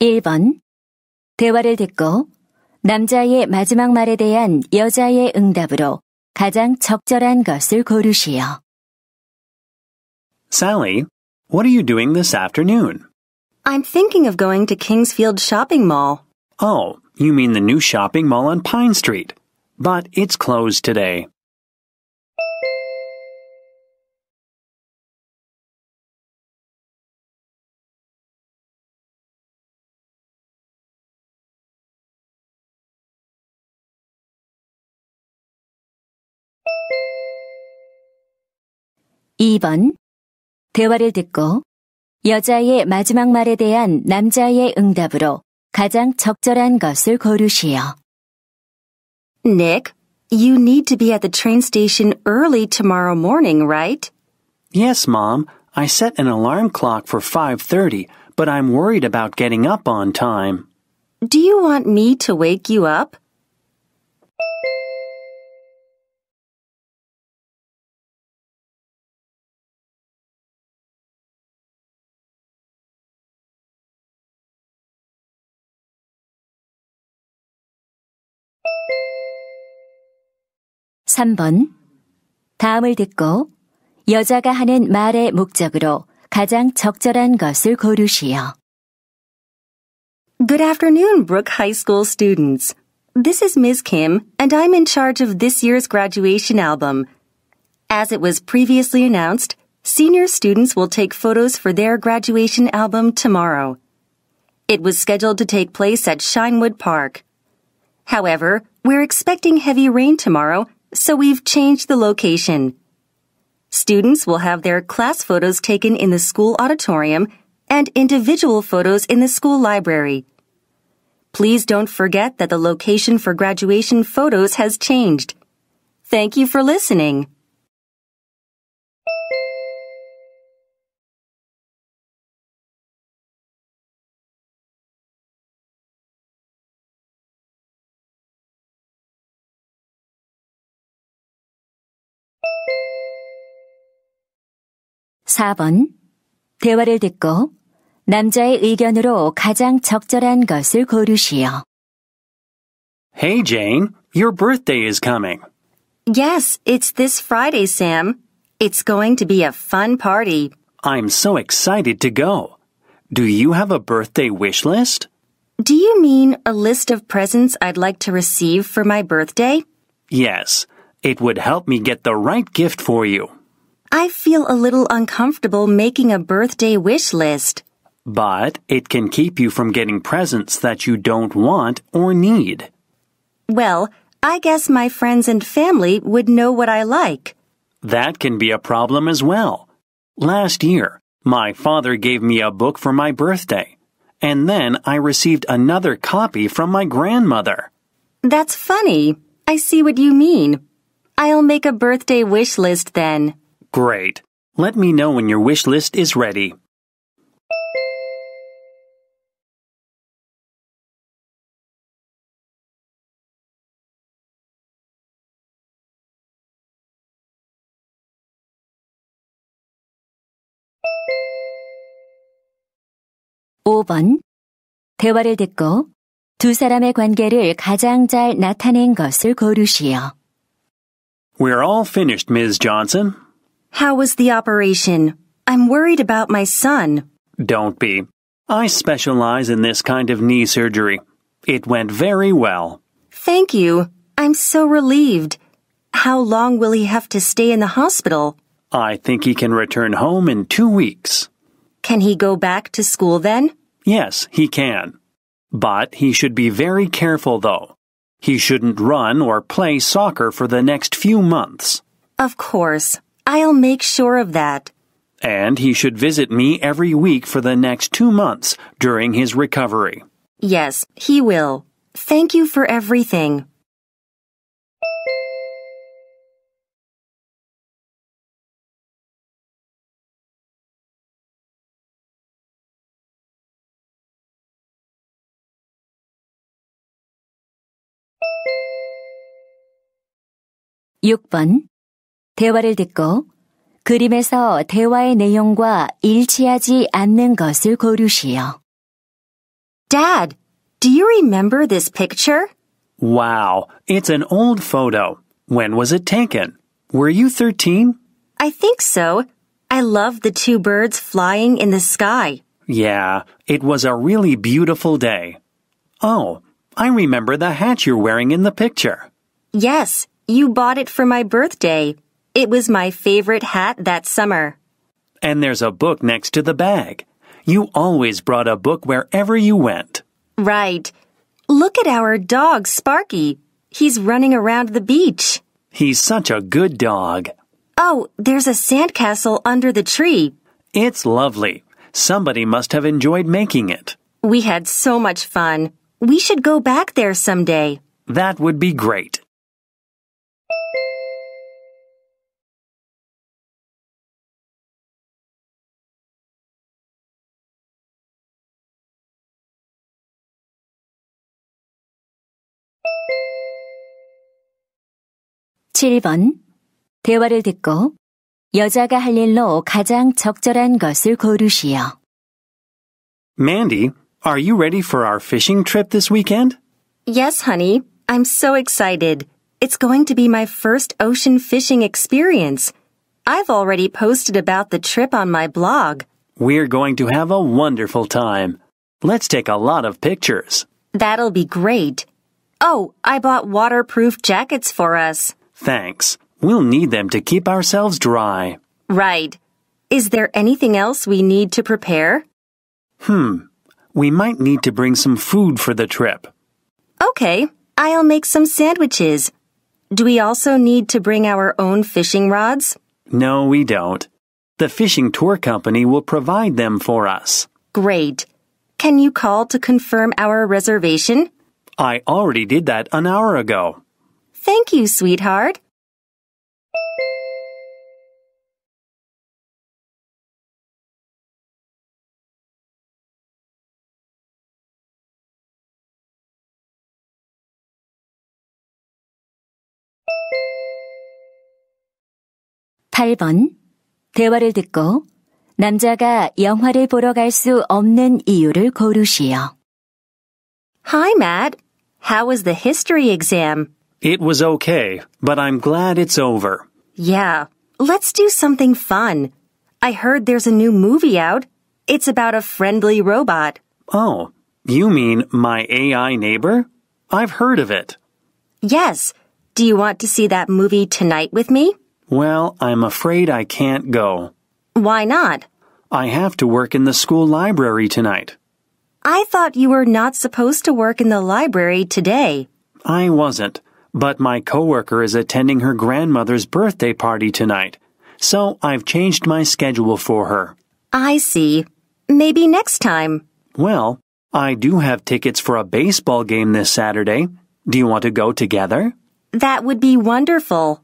1번. 대화를 듣고 남자의 마지막 말에 대한 여자의 응답으로 가장 적절한 것을 고르시오. Sally, what are you doing this afternoon? I'm thinking of going to Kingsfield Shopping Mall. Oh, you mean the new shopping mall on Pine Street. But it's closed today. 2번 대화를 듣고 여자의 마지막 말에 대한 남자의 응답으로 가장 적절한 것을 고르시오. Nick, you need to be at the train station early tomorrow morning, right? Yes, Mom. I set an alarm clock for 5:30, but I'm worried about getting up on time. Do you want me to wake you up? 3번. 다음을 듣고 여자가 하는 말의 목적으로 가장 적절한 것을 고르시오. Good afternoon, Brook High School students. This is Ms. Kim, and I'm in charge of this year's graduation album. As it was previously announced, senior students will take photos for their graduation album tomorrow. It was scheduled to take place at Shinewood Park. However, we're expecting heavy rain tomorrow so we've changed the location. Students will have their class photos taken in the school auditorium and individual photos in the school library. Please don't forget that the location for graduation photos has changed. Thank you for listening. 4번. 대화를 듣고 남자의 의견으로 가장 적절한 것을 고르시오. Hey, Jane. Your birthday is coming. Yes, it's this Friday, Sam. It's going to be a fun party. I'm so excited to go. Do you have a birthday wish list? Do you mean a list of presents I'd like to receive for my birthday? Yes. It would help me get the right gift for you. I feel a little uncomfortable making a birthday wish list. But it can keep you from getting presents that you don't want or need. Well, I guess my friends and family would know what I like. That can be a problem as well. Last year, my father gave me a book for my birthday, and then I received another copy from my grandmother. That's funny. I see what you mean. I'll make a birthday wish list then. Great. Let me know when your wish list is ready. (5번) 대화를 듣고 두 사람의 관계를 가장 잘 나타낸 것을 고르시오. We're all finished, Ms. Johnson. How was the operation? I'm worried about my son. Don't be. I specialize in this kind of knee surgery. It went very well. Thank you. I'm so relieved. How long will he have to stay in the hospital? I think he can return home in two weeks. Can he go back to school then? Yes, he can. But he should be very careful, though. He shouldn't run or play soccer for the next few months. Of course. I'll make sure of that. And he should visit me every week for the next two months during his recovery. Yes, he will. Thank you for everything. 대화를 듣고 그림에서 대화의 내용과 일치하지 않는 것을 고르시오. Dad, do you remember this picture? Wow, it's an old photo. When was it taken? Were you 13? I think so. I love the two birds flying in the sky. Yeah, it was a really beautiful day. Oh, I remember the hat you're wearing in the picture. Yes, you bought it for my birthday. It was my favorite hat that summer. And there's a book next to the bag. You always brought a book wherever you went. Right. Look at our dog, Sparky. He's running around the beach. He's such a good dog. Oh, there's a sandcastle under the tree. It's lovely. Somebody must have enjoyed making it. We had so much fun. We should go back there someday. That would be great. 7번. 대화를 듣고 여자가 할 일로 가장 적절한 것을 고르시오. Mandy, are you ready for our fishing trip this weekend? Yes, honey. I'm so excited. It's going to be my first ocean fishing experience. I've already posted about the trip on my blog. We're going to have a wonderful time. Let's take a lot of pictures. That'll be great. Oh, I bought waterproof jackets for us. Thanks. We'll need them to keep ourselves dry. Right. Is there anything else we need to prepare? Hmm. We might need to bring some food for the trip. Okay. I'll make some sandwiches. Do we also need to bring our own fishing rods? No, we don't. The fishing tour company will provide them for us. Great. Can you call to confirm our reservation? I already did that an hour ago. Thank you, sweetheart. 대화를 듣고 남자가 영화를 보러 갈 수 없는 이유를 Hi, Matt. How was the history exam? It was okay, but I'm glad it's over. Yeah, let's do something fun. I heard there's a new movie out. It's about a friendly robot. Oh, you mean my AI neighbor? I've heard of it. Yes. Do you want to see that movie tonight with me? Well, I'm afraid I can't go. Why not? I have to work in the school library tonight. I thought you were not supposed to work in the library today. I wasn't but my coworker is attending her grandmother's birthday party tonight, so I've changed my schedule for her. I see. Maybe next time. Well, I do have tickets for a baseball game this Saturday. Do you want to go together? That would be wonderful.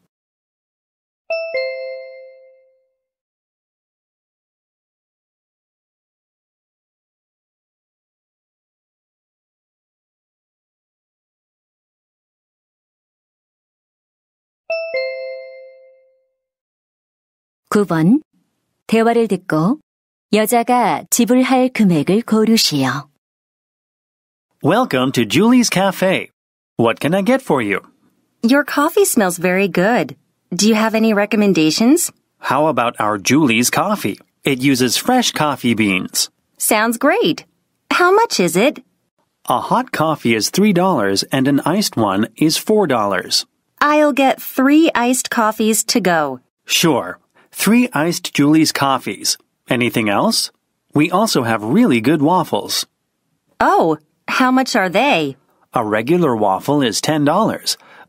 9번. 대화를 듣고 여자가 지불할 금액을 고르시오. Welcome to Julie's Cafe. What can I get for you? Your coffee smells very good. Do you have any recommendations? How about our Julie's coffee? It uses fresh coffee beans. Sounds great. How much is it? A hot coffee is $3 and an iced one is $4. I'll get three iced coffees to go. Sure three iced Julie's coffees. Anything else? We also have really good waffles. Oh, how much are they? A regular waffle is $10,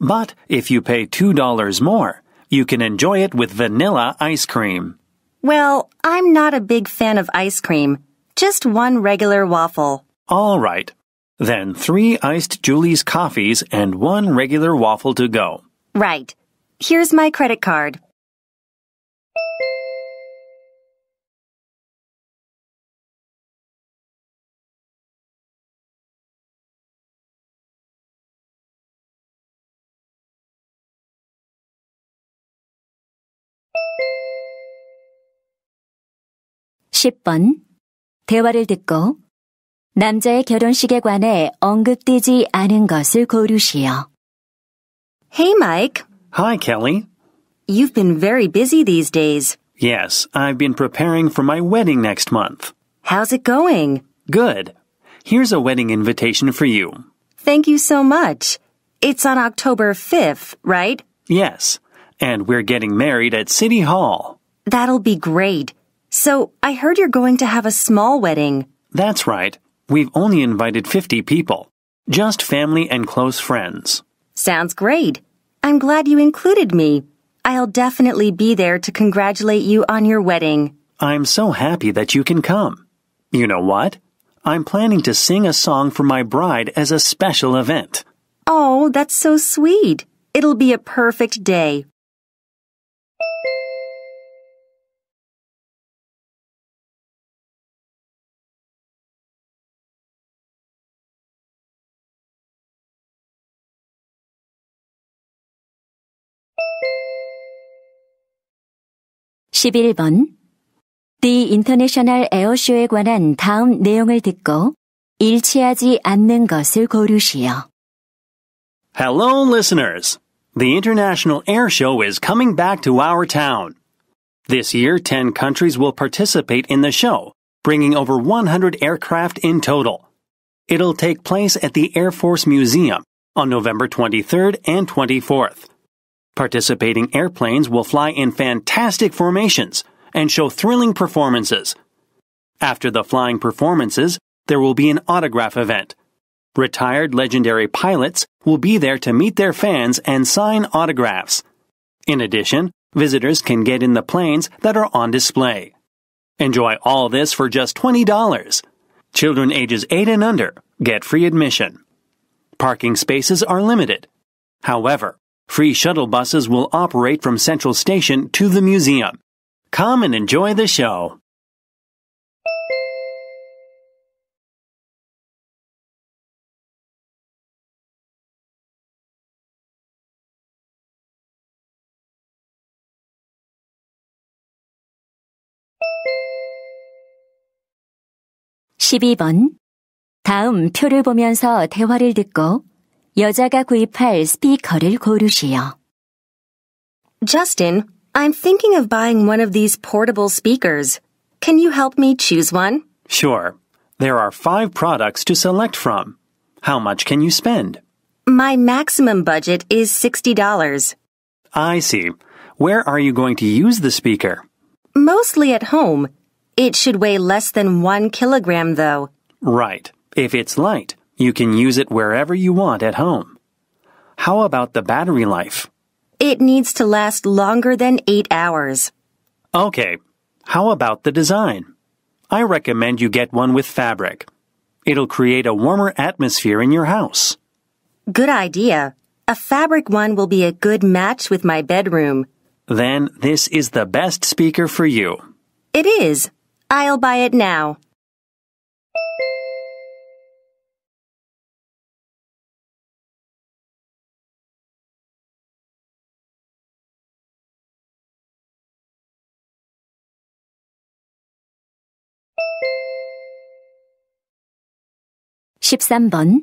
but if you pay $2 more, you can enjoy it with vanilla ice cream. Well, I'm not a big fan of ice cream. Just one regular waffle. All right. Then three iced Julie's coffees and one regular waffle to go. Right. Here's my credit card. 10번. 대화를 듣고 남자의 결혼식에 관해 언급되지 않은 것을 고르시오. Hey, Mike. Hi, Kelly. You've been very busy these days. Yes, I've been preparing for my wedding next month. How's it going? Good. Here's a wedding invitation for you. Thank you so much. It's on October 5th, right? Yes. And we're getting married at City Hall. That'll be great. So, I heard you're going to have a small wedding. That's right. We've only invited 50 people. Just family and close friends. Sounds great. I'm glad you included me. I'll definitely be there to congratulate you on your wedding. I'm so happy that you can come. You know what? I'm planning to sing a song for my bride as a special event. Oh, that's so sweet. It'll be a perfect day. 11번 The International Airshow에 관한 다음 내용을 듣고 일치하지 않는 것을 고르시오. Hello, listeners. The International Airshow is coming back to our town. This year, 10 countries will participate in the show, bringing over 100 aircraft in total. It'll take place at the Air Force Museum on November 23rd and 24th. Participating airplanes will fly in fantastic formations and show thrilling performances. After the flying performances, there will be an autograph event. Retired legendary pilots will be there to meet their fans and sign autographs. In addition, visitors can get in the planes that are on display. Enjoy all this for just $20. Children ages 8 and under get free admission. Parking spaces are limited. However, Free shuttle buses will operate from Central Station to the museum. Come and enjoy the show. (12번) 다음 표를 보면서 대화를 듣고 여자가 구입할 스피커를 고르시오. Justin, I'm thinking of buying one of these portable speakers. Can you help me choose one? Sure. There are five products to select from. How much can you spend? My maximum budget is $60. I see. Where are you going to use the speaker? Mostly at home. It should weigh less than one kilogram, though. Right, if it's light. You can use it wherever you want at home. How about the battery life? It needs to last longer than eight hours. Okay, how about the design? I recommend you get one with fabric. It'll create a warmer atmosphere in your house. Good idea. A fabric one will be a good match with my bedroom. Then this is the best speaker for you. It is. I'll buy it now. 13번.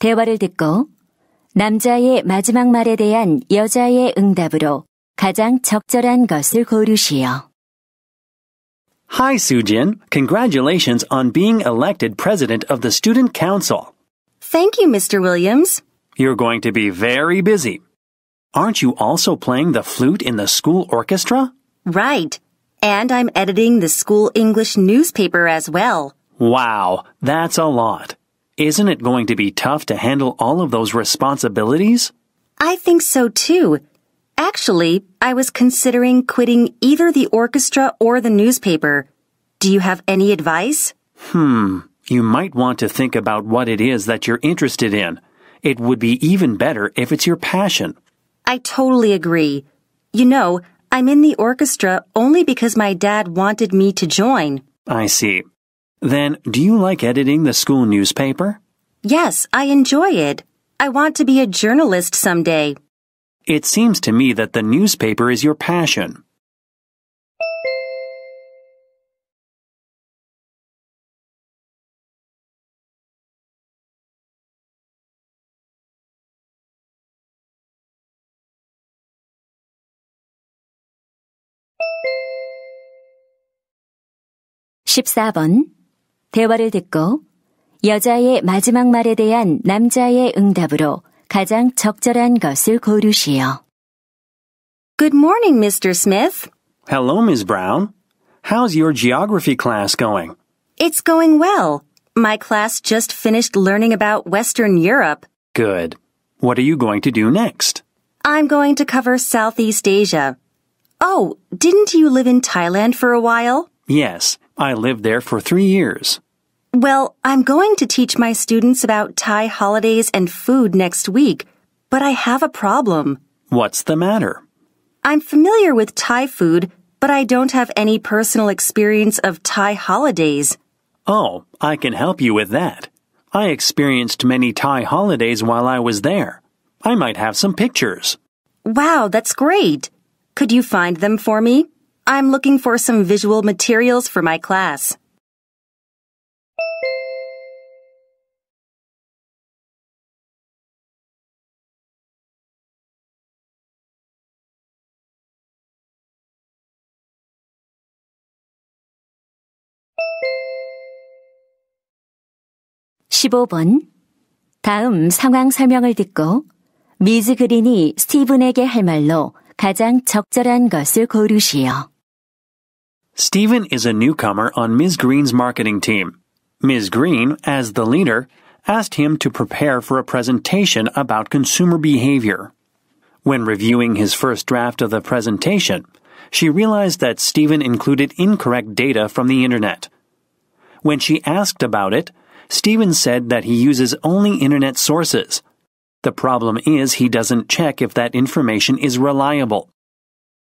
대화를 듣고 남자의 마지막 말에 대한 여자의 응답으로 가장 적절한 것을 고르시오. Hi, Sujin. Congratulations on being elected president of the Student Council. Thank you, Mr. Williams. You're going to be very busy. Aren't you also playing the flute in the school orchestra? Right. And I'm editing the school English newspaper as well. Wow, that's a lot. Isn't it going to be tough to handle all of those responsibilities? I think so too. Actually, I was considering quitting either the orchestra or the newspaper. Do you have any advice? Hmm. You might want to think about what it is that you're interested in. It would be even better if it's your passion. I totally agree. You know, I'm in the orchestra only because my dad wanted me to join. I see. Then, do you like editing the school newspaper? Yes, I enjoy it. I want to be a journalist someday. It seems to me that the newspaper is your passion. 대화를 듣고 여자의 마지막 말에 대한 남자의 응답으로 가장 적절한 것을 고르시오. Good morning, Mr. Smith. Hello, Ms. Brown. How's your geography class going? It's going well. My class just finished learning about Western Europe. Good. What are you going to do next? I'm going to cover Southeast Asia. Oh, didn't you live in Thailand for a while? Yes, I lived there for three years. Well, I'm going to teach my students about Thai holidays and food next week, but I have a problem. What's the matter? I'm familiar with Thai food, but I don't have any personal experience of Thai holidays. Oh, I can help you with that. I experienced many Thai holidays while I was there. I might have some pictures. Wow, that's great. Could you find them for me? I'm looking for some visual materials for my class. 15번. 다음 상황 설명을 듣고 미즈 그린이 스티븐에게 할 말로 가장 적절한 것을 고르시오. Stephen is a newcomer on Ms. Green's marketing team. Ms. Green, as the leader, asked him to prepare for a presentation about consumer behavior. When reviewing his first draft of the presentation, she realized that Stephen included incorrect data from the internet. When she asked about it, Stevens said that he uses only internet sources. The problem is he doesn't check if that information is reliable.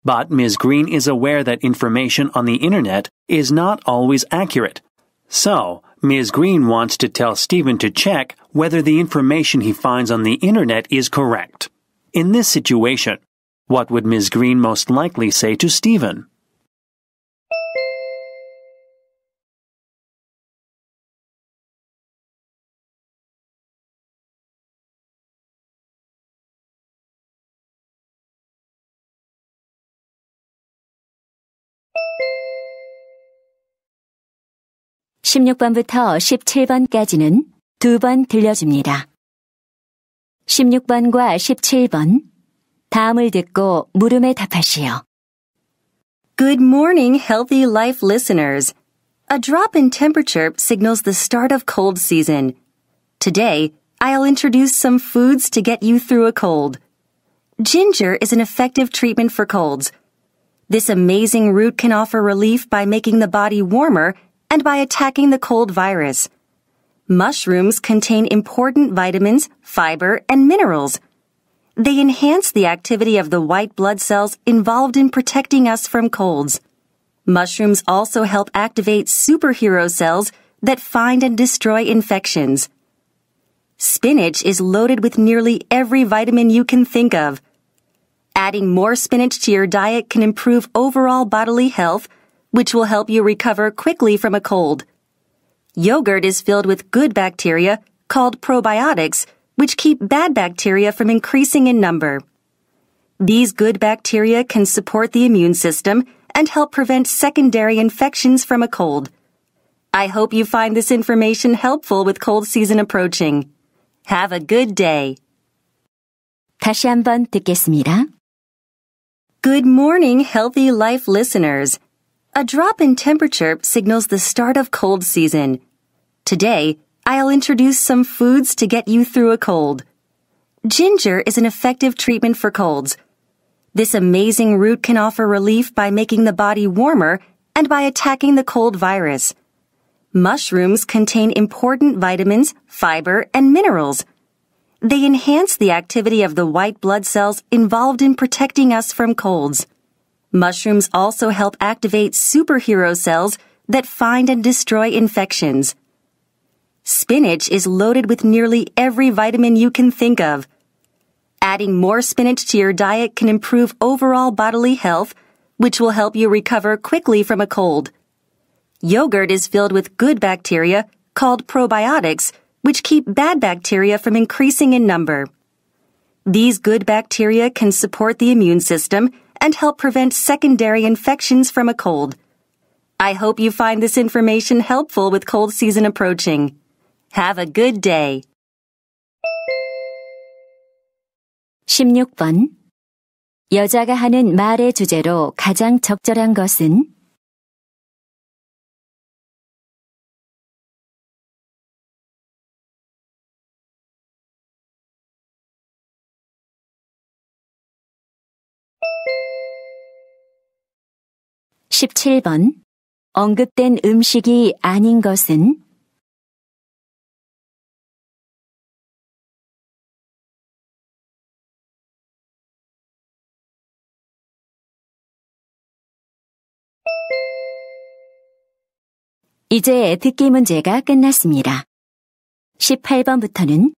But Ms. Green is aware that information on the internet is not always accurate. So, Ms. Green wants to tell Stephen to check whether the information he finds on the internet is correct. In this situation, what would Ms. Green most likely say to Stephen? 16번부터 17번까지는 두 번 들려줍니다. 16번과 17번. 다음을 듣고 물음에 답하시오. Good morning, healthy life listeners. A drop in temperature signals the start of cold season. Today, I'll introduce some foods to get you through a cold. Ginger is an effective treatment for colds. This amazing root can offer relief by making the body warmer and by attacking the cold virus. Mushrooms contain important vitamins, fiber, and minerals. They enhance the activity of the white blood cells involved in protecting us from colds. Mushrooms also help activate superhero cells that find and destroy infections. Spinach is loaded with nearly every vitamin you can think of. Adding more spinach to your diet can improve overall bodily health which will help you recover quickly from a cold. Yogurt is filled with good bacteria called probiotics, which keep bad bacteria from increasing in number. These good bacteria can support the immune system and help prevent secondary infections from a cold. I hope you find this information helpful with cold season approaching. Have a good day. 다시 한번 듣겠습니다. Good morning, Healthy Life listeners. A drop in temperature signals the start of cold season. Today, I'll introduce some foods to get you through a cold. Ginger is an effective treatment for colds. This amazing root can offer relief by making the body warmer and by attacking the cold virus. Mushrooms contain important vitamins, fiber, and minerals. They enhance the activity of the white blood cells involved in protecting us from colds. Mushrooms also help activate superhero cells that find and destroy infections. Spinach is loaded with nearly every vitamin you can think of. Adding more spinach to your diet can improve overall bodily health, which will help you recover quickly from a cold. Yogurt is filled with good bacteria called probiotics, which keep bad bacteria from increasing in number. These good bacteria can support the immune system and help prevent secondary infections from a cold. I hope you find this information helpful with cold season approaching. Have a good day. 16번 여자가 하는 말의 주제로 가장 적절한 것은 17번 언급된 음식이 아닌 것은 이제 듣기 문제가 끝났습니다. 18번부터는